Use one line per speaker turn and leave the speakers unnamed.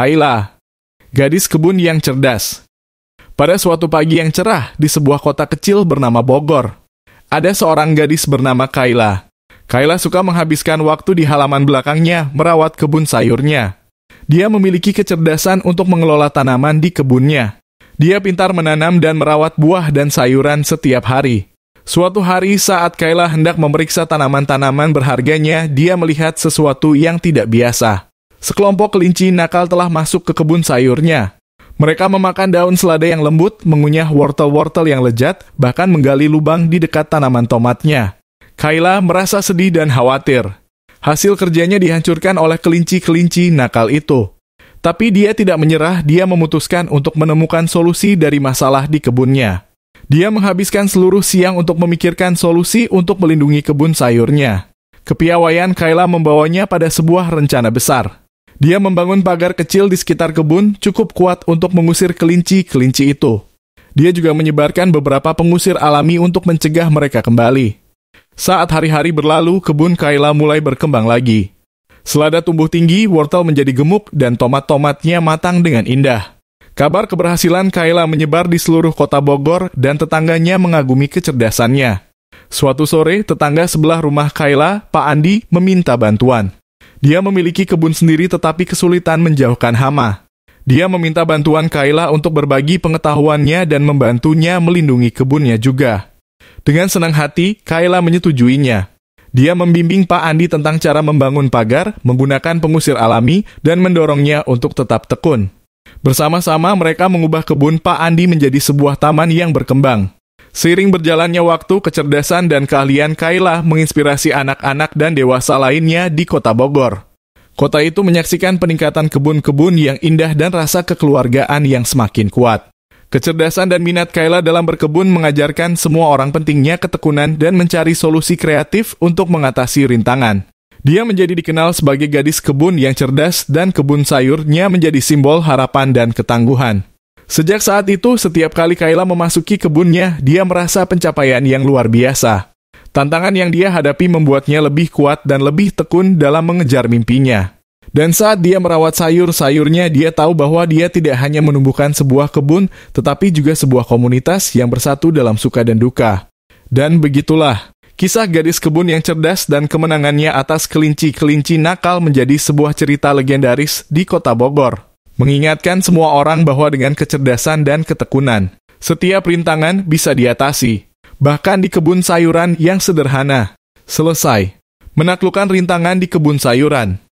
Kaila, gadis kebun yang cerdas. Pada suatu pagi yang cerah di sebuah kota kecil bernama Bogor, ada seorang gadis bernama Kaila. Kaila suka menghabiskan waktu di halaman belakangnya merawat kebun sayurnya. Dia memiliki kecerdasan untuk mengelola tanaman di kebunnya. Dia pintar menanam dan merawat buah dan sayuran setiap hari. Suatu hari saat Kaila hendak memeriksa tanaman-tanaman berharganya, dia melihat sesuatu yang tidak biasa sekelompok kelinci nakal telah masuk ke kebun sayurnya. Mereka memakan daun selada yang lembut, mengunyah wortel-wortel yang lejat, bahkan menggali lubang di dekat tanaman tomatnya. Kayla merasa sedih dan khawatir. Hasil kerjanya dihancurkan oleh kelinci-kelinci nakal itu. Tapi dia tidak menyerah, dia memutuskan untuk menemukan solusi dari masalah di kebunnya. Dia menghabiskan seluruh siang untuk memikirkan solusi untuk melindungi kebun sayurnya. Kepiawaian Kayla membawanya pada sebuah rencana besar. Dia membangun pagar kecil di sekitar kebun cukup kuat untuk mengusir kelinci-kelinci itu. Dia juga menyebarkan beberapa pengusir alami untuk mencegah mereka kembali. Saat hari-hari berlalu, kebun Kaila mulai berkembang lagi. Selada tumbuh tinggi, wortel menjadi gemuk, dan tomat-tomatnya matang dengan indah. Kabar keberhasilan Kaila menyebar di seluruh kota Bogor dan tetangganya mengagumi kecerdasannya. Suatu sore, tetangga sebelah rumah Kaila, Pak Andi, meminta bantuan. Dia memiliki kebun sendiri tetapi kesulitan menjauhkan hama. Dia meminta bantuan Kaila untuk berbagi pengetahuannya dan membantunya melindungi kebunnya juga. Dengan senang hati, Kaila menyetujuinya. Dia membimbing Pak Andi tentang cara membangun pagar, menggunakan pengusir alami, dan mendorongnya untuk tetap tekun. Bersama-sama mereka mengubah kebun Pak Andi menjadi sebuah taman yang berkembang. Seiring berjalannya waktu, kecerdasan dan keahlian Kaila menginspirasi anak-anak dan dewasa lainnya di kota Bogor. Kota itu menyaksikan peningkatan kebun-kebun yang indah dan rasa kekeluargaan yang semakin kuat. Kecerdasan dan minat Kaila dalam berkebun mengajarkan semua orang pentingnya ketekunan dan mencari solusi kreatif untuk mengatasi rintangan. Dia menjadi dikenal sebagai gadis kebun yang cerdas dan kebun sayurnya menjadi simbol harapan dan ketangguhan. Sejak saat itu, setiap kali Kaila memasuki kebunnya, dia merasa pencapaian yang luar biasa. Tantangan yang dia hadapi membuatnya lebih kuat dan lebih tekun dalam mengejar mimpinya. Dan saat dia merawat sayur-sayurnya, dia tahu bahwa dia tidak hanya menumbuhkan sebuah kebun, tetapi juga sebuah komunitas yang bersatu dalam suka dan duka. Dan begitulah, kisah gadis kebun yang cerdas dan kemenangannya atas kelinci-kelinci nakal menjadi sebuah cerita legendaris di kota Bogor mengingatkan semua orang bahwa dengan kecerdasan dan ketekunan, setiap rintangan bisa diatasi, bahkan di kebun sayuran yang sederhana. Selesai. Menaklukkan rintangan di kebun sayuran